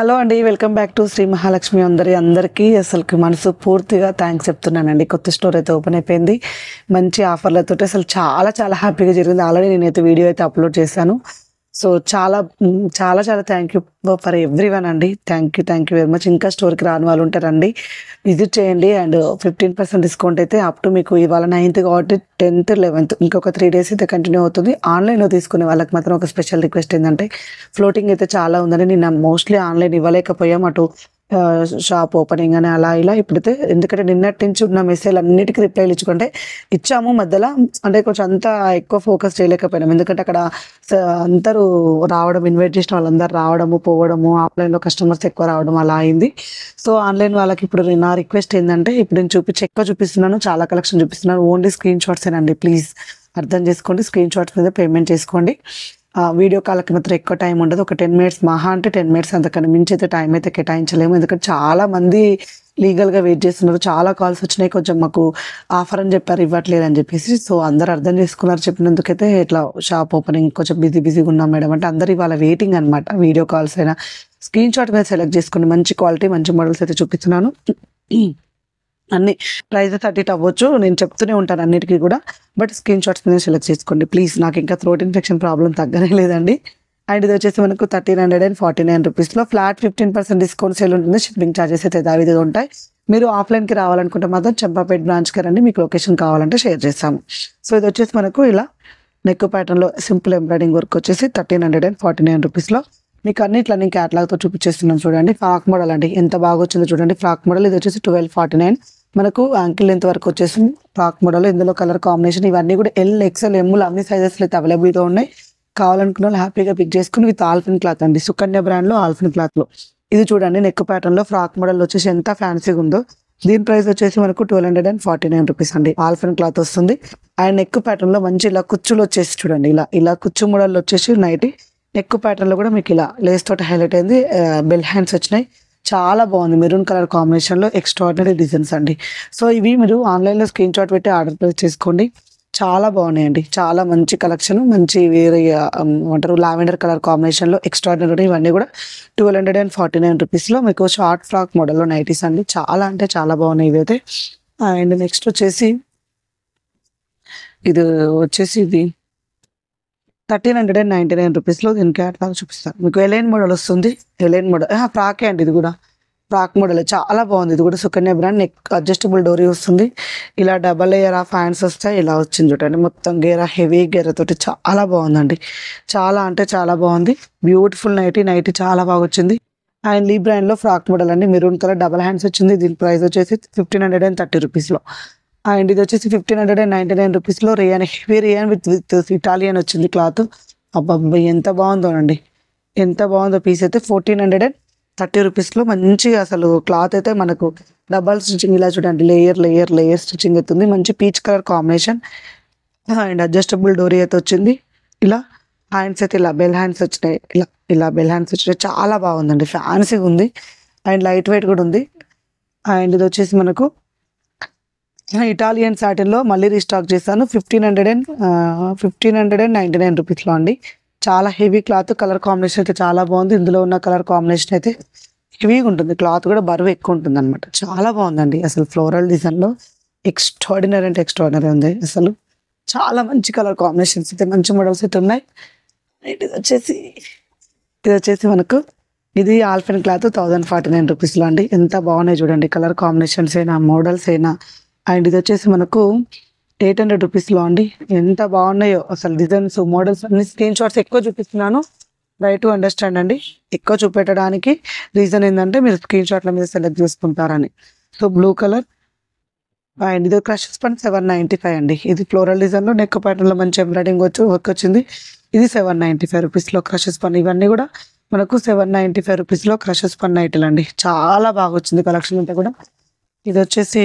hello అండి welcome back to Sri Mahalakshmi అందరి అందరికీ అసలు మనసు పూర్తిగా థ్యాంక్స్ చెప్తున్నానండి కొత్త స్టోర్ అయితే ఓపెన్ అయిపోయింది మంచి ఆఫర్లతో అసలు చాలా చాలా హ్యాపీగా జరిగింది ఆల్రెడీ నేనైతే వీడియో అయితే అప్లోడ్ చేశాను సో చాలా చాలా చాలా thank you for everyone అండి thank you thank you very much ఇంకా స్టోర్కి రాని వాళ్ళు ఉంటారండి విజిట్ చేయండి అండ్ ఫిఫ్టీన్ పర్సెంట్ డిస్కౌంట్ అయితే అప్ టు మీకు ఇవాళ నైన్త్ కాబట్టి టెన్త్ లెవెన్త్ ఇంకొక త్రీ డేస్ అయితే కంటిన్యూ అవుతుంది ఆన్లైన్లో తీసుకునే వాళ్ళకి మాత్రం ఒక స్పెషల్ రిక్వెస్ట్ ఏంటంటే ఫ్లోటింగ్ అయితే చాలా ఉందని నిన్న మోస్ట్లీ ఆన్లైన్ ఇవ్వలేకపోయాం అటు షాప్ ఓపెనింగ్ అని అలా ఇలా ఇప్పుడైతే ఎందుకంటే నిన్నటి నుంచి ఉన్న మెసేజ్ అన్నిటికీ రిప్లైలు ఇచ్చుకుంటే ఇచ్చాము మధ్యలో అంటే కొంచెం అంతా ఎక్కువ ఫోకస్ చేయలేకపోయినాం ఎందుకంటే అక్కడ అందరూ రావడం ఇన్వైట్ చేసిన వాళ్ళందరూ రావడము పోవడము ఆఫ్లైన్లో కస్టమర్స్ ఎక్కువ రావడం అలా అయింది సో ఆన్లైన్ వాళ్ళకి ఇప్పుడు నా రిక్వెస్ట్ ఏంటంటే ఇప్పుడు నేను చూపించి ఎక్కువ చూపిస్తున్నాను చాలా కలెక్షన్ చూపిస్తున్నాను ఓన్లీ స్క్రీన్ షాట్స్ ఏనండి ప్లీజ్ అర్థం చేసుకోండి స్క్రీన్ షాట్స్ మీద పేమెంట్ చేసుకోండి వీడియో కాల్కి మాత్రం ఎక్కువ టైం ఉండదు ఒక టెన్ మినిట్స్ మహా అంటే టెన్ మినిట్స్ అంతకన్నా మించి అయితే టైం అయితే కేటాయించలేము ఎందుకంటే చాలామంది లీగల్గా వెయిట్ చేస్తున్నారు చాలా కాల్స్ వచ్చినాయి కొంచెం మాకు ఆఫర్ అని చెప్పారు ఇవ్వట్లేదు అని చెప్పేసి సో అందరు అర్థం చేసుకున్నారు చెప్పినందుకైతే ఇట్లా షాప్ ఓపెనింగ్ కొంచెం బిజీ బిజీగా ఉన్నాం మేడం అంటే అందరు ఇవాళ వెయిటింగ్ అనమాట వీడియో కాల్స్ అయినా స్క్రీన్ షాట్ మీద సెలెక్ట్ చేసుకుని మంచి క్వాలిటీ మంచి మోడల్స్ అయితే చూపిస్తున్నాను అన్ని ప్రైజెస్ అటు ఇటు అవ్వచ్చు నేను చెప్తూనే ఉంటాను అన్నిటికీ కూడా బట్ స్క్రీన్ షాట్స్ మీద సెలెక్ట్ చేసుకోండి ప్లీజ్ నాకు ఇంకా థ్రోట్ ఇన్ఫెక్షన్ ప్రాబ్లం తగ్గనే లేదండి అండ్ ఇది వచ్చేసి మనకు thirteen hundred and forty nine రూపీస్లో flat fifteen percent discount sale ఉంటుంది షిప్పింగ్ ఛార్జెస్ అయితే దావిదిగా ఉంటాయి మీరు ఆఫ్లైన్కి రావాలనుకుంటే మాత్రం చంపాపేట్ బ్రాంచ్కి రండి మీకు లొకేషన్ కావాలంటే షేర్ చేస్తాము సో ఇది వచ్చేసి మనకు ఇలా నెక్ ప్యాటర్న్లో సింపుల్ ఎంబ్రాయిడింగ్ వర్క్ వచ్చేసి thirteen hundred and forty nine రూపీస్లో మీకు అన్నిట్లా నేను క్యాటలాగ్తో చూపించేస్తున్నాను చూడండి ఫ్రాక్ మోడల్ అండి ఎంత బాగా వచ్చిందో చూడండి ఫ్రాక్ మోడల్ ఇది వచ్చేసి ట్వెల్వ్ ఫార్టీ నైన్ మనకు యాంకిల్ లెంత్ వరకు వచ్చేసింది ఫ్రాక్ మోడల్ ఇందులో కలర్ కాంబినేషన్ ఇవన్నీ కూడా ఎల్ ఎక్స్ఎల్ ఎమ్ములు అన్ని సైజెస్ అయితే అవైలబుల్గా ఉన్నాయి కావాలనుకున్న వాళ్ళు హ్యాపీగా పిక్ చేసుకుని విత్ ఆల్ఫిన్ క్లాత్ అండి సుకన్య బ్రాండ్లో ఆల్ఫిన్ క్లాత్లో ఇది చూడండి నెక్ ప్యాటర్న్లో ఫ్రాక్ మోడల్ వచ్చేసి ఎంత ఫ్యాన్సీగా ఉందో దీని ప్రైస్ వచ్చేసి మనకు twelve hundred and forty nine rupees అండి ఆల్ఫిన్ క్లాత్ వస్తుంది అండ్ నెక్ ప్యాటర్న్లో మంచి ఇలా కుచ్చులు వచ్చేసి చూడండి ఇలా ఇలా కుచ్చు మోడల్ వచ్చేసి నైట్ నెక్ ప్యాటర్న్లో కూడా మీకు ఇలా లేస్ తోటి హైలైట్ అయింది బెల్ హ్యాండ్స్ వచ్చినాయి చాలా బాగుంది మెరూన్ కలర్ కాంబినేషన్లో ఎక్స్ట్రాడినరీ డిజైన్స్ అండి సో ఇవి మీరు ఆన్లైన్లో స్క్రీన్ షాట్ పెట్టి ఆర్డర్ ప్లేస్ చేసుకోండి చాలా బాగున్నాయండి చాలా మంచి కలెక్షన్ మంచి వేరే ఏమంటారు లావెండర్ కలర్ కాంబినేషన్లో ఎక్స్ట్రాడినరీ ఇవన్నీ కూడా twelve hundred and forty nine రూపీస్లో మీకు షార్ట్ ఫ్రాక్ మోడల్లో నైటీస్ అండి చాలా అంటే చాలా బాగున్నాయి ఇవైతే అండ్ నెక్స్ట్ వచ్చేసి ఇది వచ్చేసి ఇది thirteen hundred and ninety nine రూపీస్లో దీని క్యాట్లాగ్ చూపిస్తాను మీకు ఎలైన్ మోడల్ వస్తుంది ఎలైన్ మోడల్ ఫ్రాకే అండి ఇది కూడా ఫ్రాక్ మోడల్ చాలా బాగుంది ఇది కూడా సుకన్య బ్రాండ్ నెక్ అడ్జస్టబుల్ డోరీ వస్తుంది ఇలా డబల్ లేయర్ ఆఫ్ హ్యాండ్స్ వస్తాయి ఇలా వచ్చింది చూడండి మొత్తం గేర హెవీ తోటి చాలా బాగుందండి చాలా అంటే చాలా బాగుంది బ్యూటిఫుల్ నైటీ నైటీ చాలా బాగా వచ్చింది అండ్ లీ బ్రాండ్లో ఫ్రాక్ మోడల్ అండి మెరూన్ కలర్ డబల్ హ్యాండ్స్ వచ్చింది దీని ప్రైస్ వచ్చేసి ఫిఫ్టీన్ హండ్రెడ్ అండ్ థర్టీ రూపీస్లో అండ్ ఇది వచ్చేసి fifteen hundred and ninety nine రూపీస్లో rayon heavy rayon with with Italian వచ్చింది క్లాత్ అబ్బా ఎంత బాగుందో అండి ఎంత బాగుందో పీస్ అయితే ఫోర్టీన్ హండ్రెడ్ అండ్ థర్టీ రూపీస్లో మంచిగా అసలు క్లాత్ అయితే మనకు డబల్ స్టిచ్చింగ్ ఇలా చూడండి లేయర్ లేయర్ లేయర్ స్టిచ్చింగ్ అవుతుంది మంచి peach colour combination and adjustable డోరీ అయితే వచ్చింది ఇలా హ్యాండ్స్ అయితే ఇలా బెల్ హ్యాండ్స్ వచ్చినాయి ఇలా ఇలా బెల్ హ్యాండ్స్ వచ్చినాయి చాలా బాగుందండి ఫ్యాన్సీగా ఉంది అండ్ లైట్ వెయిట్ కూడా ఉంది అండ్ ఇది వచ్చేసి మనకు ఇటాలియన్ సాటిన్లో మళ్ళీ రీస్టాక్ చేశాను fifteen hundred and fifteen hundred and ninety nine రూపీస్లో అండి చాలా హెవీ క్లాత్ కలర్ కాంబినేషన్ అయితే చాలా బాగుంది ఇందులో ఉన్న కలర్ కాంబినేషన్ అయితే హెవీగా ఉంటుంది క్లాత్ కూడా బరువు ఎక్కువ ఉంటుంది అనమాట చాలా బాగుందండి అసలు ఫ్లోరల్ డిజైన్లో ఎక్స్ట్రాడినరీ అంటే ఎక్స్ట్రాడినరీ ఉంది అసలు చాలా మంచి కలర్ కాంబినేషన్స్ అయితే మంచి మోడల్స్ అయితే ఉన్నాయి ఇది వచ్చేసి ఇది వచ్చేసి మనకు ఇది alpine cloth thousand forty nine రూపీస్లో అండి ఎంత బాగున్నాయి చూడండి కలర్ కాంబినేషన్స్ అయినా మోడల్స్ అయినా అండ్ ఇది వచ్చేసి మనకు ఎయిట్ హండ్రెడ్ రూపీస్లో అండి ఎంత బాగున్నాయో అసలు డిజైన్స్ మోడల్స్ అన్ని స్క్రీన్ షాట్స్ ఎక్కువ చూపిస్తున్నాను రైట్ టు అండర్స్టాండ్ అండి ఎక్కువ చూపెట్టడానికి రీజన్ ఏంటంటే మీరు స్క్రీన్ షాట్ల మీద సెలెక్ట్ చేసుకుంటారని సో బ్లూ కలర్ అండ్ ఇది క్రష్ పని సెవెన్ నైంటీ ఫైవ్ అండి ఇది ఫ్లోరల్ డిజైన్లో నెక్ ప్యాటర్న్లో మంచి ఎంబ్రాయిడింగ్ వచ్చి వర్క్ వచ్చింది ఇది సెవెన్ నైంటీ ఫైవ్ రూపీస్లో క్రషెస్ పని ఇవన్నీ కూడా మనకు సెవెన్ నైంటీ ఫైవ్ రూపీస్లో క్రషెస్ పని ఐటల్ అండి చాలా బాగా వచ్చింది కలెక్షన్ అంతా కూడా ఇది వచ్చేసి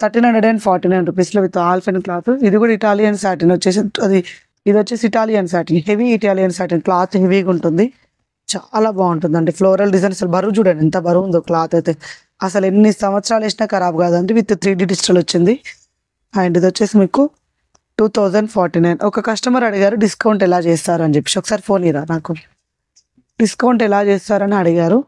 thirteen hundred and forty nine రూపీస్లో విత్ ఆల్ఫెన్ క్లాత్ ఇది కూడా ఇటాలియన్ సాటిన్ వచ్చేసి అది ఇది వచ్చేసి Italian satin heavy Italian satin cloth హెవీగా ఉంటుంది చాలా బాగుంటుంది అండి ఫ్లోరల్ డిజైన్ అసలు బరువు చూడండి ఎంత బరువు ఉందో క్లాత్ అయితే అసలు ఎన్ని సంవత్సరాలు వేసినా ఖరాబ్ కాదండి విత్ త్రీ డి డిజిటల్ వచ్చింది అండ్ ఇది వచ్చేసి మీకు టూ థౌజండ్ ఫార్టీ నైన్ ఒక కస్టమర్ అడిగారు డిస్కౌంట్ ఎలా చేస్తారు అని చెప్పి ఒకసారి ఫోన్ ఇరా నాకు డిస్కౌంట్ ఎలా చేస్తారని అడిగారు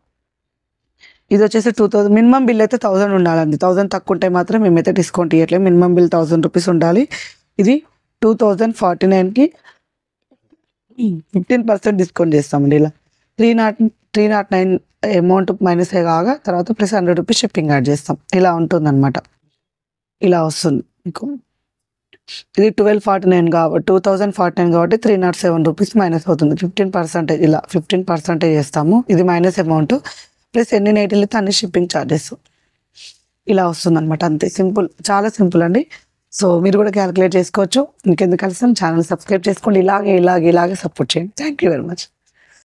ఇది వచ్చేసి టూ థౌసండ్ మినిమం బిల్ అయితే థౌసండ్ ఉండాలండి థౌసండ్ తక్కువ ఉంటే మాత్రం మేమైతే డిస్కౌంట్ ఇవ్వట్లేదు మినిమం బిల్ థౌసండ్ రూపీస్ ఉండాలి ఇది టూ థౌజండ్ ఫార్టీ నైన్కి ఫిఫ్టీన్ పర్సెంట్ డిస్కౌంట్ చేస్తామండి ఇలా three nought three nought nine amount మైనసే కాగా తర్వాత plus hundred rupees shipping add చేస్తాం ఇలా ఉంటుందన్నమాట ఇలా వస్తుంది మీకు ఇది ట్వెల్వ్ ఫార్టీ నైన్ కాబట్టి టూ థౌజండ్ ఫార్టీ నైన్ కాబట్టి three nought seven rupees minus అవుతుంది ఫిఫ్టీన్ పర్సెంటేజ్ ఇలా ఫిఫ్టీన్ పర్సెంటేజ్ చేస్తాము ఇది మైనస్ అమౌంట్ ప్లస్ ఎన్ని నైట్లు అన్ని షిప్పింగ్ ఛార్జెస్ ఇలా వస్తుందన్నమాట అంతే సింపుల్ చాలా సింపుల్ అండి సో మీరు కూడా క్యాలిక్యులేట్ చేసుకోవచ్చు ఇంకెందుకు కలిసి ఛానల్ సబ్స్క్రైబ్ చేసుకోండి ఇలాగే ఇలాగే ఇలాగే సపోర్ట్ చేయండి థ్యాంక్ యూ వెరీ మచ్